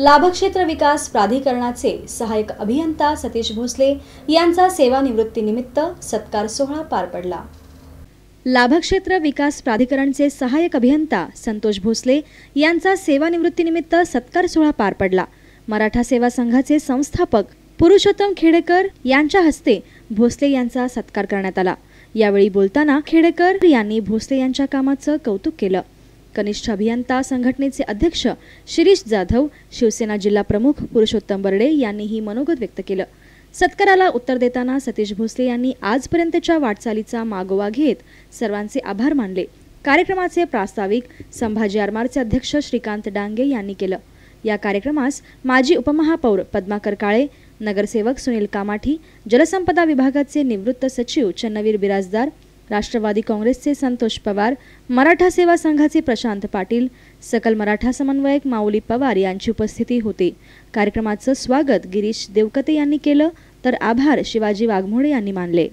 लाभक्षेत्र विकास प्राधिकरणाचे सहाय्यक अभियंता सतीश भोसले यांचा सेवानिवृत्तीनिमित्त सत्कार सोहळा पार पडला लाभक्षेत्र विकास प्राधिकरणचे सहाय्यक अभियंता संतोष भोसले यांचा सेवानिवृत्तीनिमित्त सत्कार सोहळा पार पडला मराठा सेवा संघाचे संस्थापक पुरुषोत्तम खेडेकर यांच्या हस्ते भोसले यांचा सत्कार करण्यात आला यावेळी बोलताना खेडेकर यांनी भोसले यांच्या कामाचं कौतुक केलं कनिष्ठ अभियंता संघटनेचे अध्यक्ष शिरीष जाधव शिवसेना जिल्हा प्रमुख पुरुषोत्तम बर्डे यांनी ही मनोगत व्यक्त केलं सत्काराला उत्तर देताना सतीश भोसले यांनी आजपर्यंतच्या वाटचालीचा मागोवा घेत सर्वांचे आभार मानले कार्यक्रमाचे प्रास्ताविक संभाजी आरमारचे अध्यक्ष श्रीकांत डांगे यांनी केलं या कार्यक्रमास माजी उपमहापौर पद्माकर काळे नगरसेवक सुनील कामाठी जलसंपदा विभागाचे निवृत्त सचिव चन्नवीर बिराजदार राष्ट्रवादी काँग्रेसचे संतोष पवार मराठा सेवा संघाचे प्रशांत पाटील सकल मराठा समन्वयक माऊली पवार यांची उपस्थिती होती कार्यक्रमाचं स्वागत गिरीश देवकते यांनी केलं तर आभार शिवाजी वाघमोडे यांनी मानले